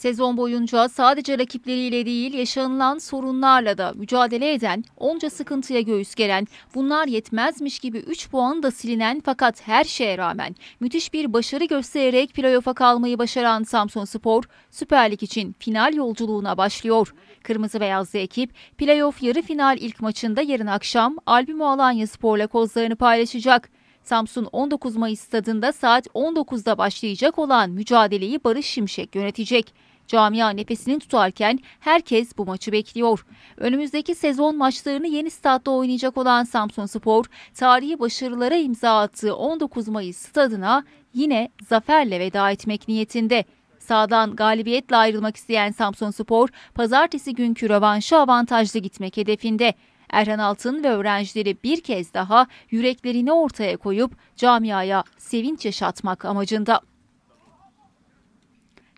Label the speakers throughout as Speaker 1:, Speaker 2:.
Speaker 1: Sezon boyunca sadece rakipleriyle değil yaşanılan sorunlarla da mücadele eden, onca sıkıntıya göğüs geren, bunlar yetmezmiş gibi 3 puan da silinen fakat her şeye rağmen müthiş bir başarı göstererek playoff'a kalmayı başaran Samsun Spor, Süper Lig için final yolculuğuna başlıyor. Kırmızı Beyazlı ekip playoff yarı final ilk maçında yarın akşam Albimo Alanya Spor'la kozlarını paylaşacak. Samsun 19 Mayıs stadında saat 19'da başlayacak olan mücadeleyi Barış Şimşek yönetecek. Camia nefesini tutarken herkes bu maçı bekliyor. Önümüzdeki sezon maçlarını yeni statta oynayacak olan Samsun Spor, tarihi başarılara imza attığı 19 Mayıs stadına yine zaferle veda etmek niyetinde. Sağdan galibiyetle ayrılmak isteyen Samsun Spor, pazartesi günkü rövanşı avantajlı gitmek hedefinde. Erhan Altın ve öğrencileri bir kez daha yüreklerini ortaya koyup camiaya sevinç yaşatmak amacında.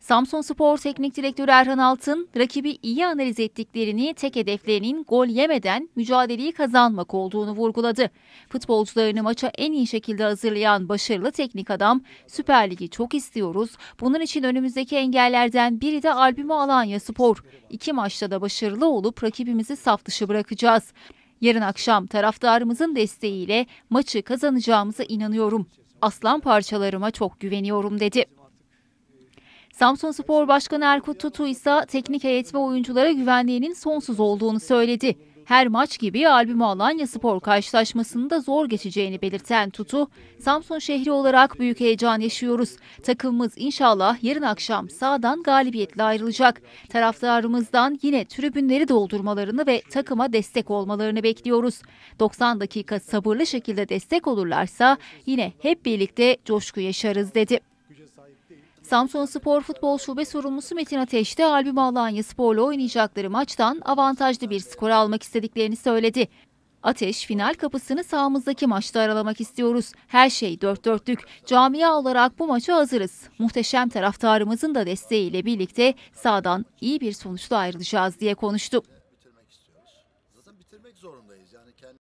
Speaker 1: Samsun Spor Teknik Direktörü Erhan Altın, rakibi iyi analiz ettiklerini tek hedeflerinin gol yemeden mücadeleyi kazanmak olduğunu vurguladı. Futbolcularını maça en iyi şekilde hazırlayan başarılı teknik adam, Süper Lig'i çok istiyoruz. Bunun için önümüzdeki engellerden biri de albümü Alanya Spor. İki maçta da başarılı olup rakibimizi saf dışı bırakacağız. Yarın akşam taraftarımızın desteğiyle maçı kazanacağımıza inanıyorum. Aslan parçalarıma çok güveniyorum dedi. Samsun Spor Başkanı Erkut Tutu ise teknik heyet ve oyunculara güvenliğinin sonsuz olduğunu söyledi. Her maç gibi albümü Alanya Spor karşılaşmasının da zor geçeceğini belirten Tutu, Samsun şehri olarak büyük heyecan yaşıyoruz. Takımımız inşallah yarın akşam sağdan galibiyetle ayrılacak. Taraftarımızdan yine tribünleri doldurmalarını ve takıma destek olmalarını bekliyoruz. 90 dakika sabırlı şekilde destek olurlarsa yine hep birlikte coşku yaşarız dedi. Samsun Spor Futbol Şube sorumlusu Metin Ateş de Albi Alanya Spor'la oynayacakları maçtan avantajlı bir skor almak istediklerini söyledi. Ateş final kapısını sağımızdaki maçta aralamak istiyoruz. Her şey dört dörtlük. Camia olarak bu maça hazırız. Muhteşem taraftarımızın da desteğiyle birlikte sağdan iyi bir sonuçla ayrılacağız diye konuştu.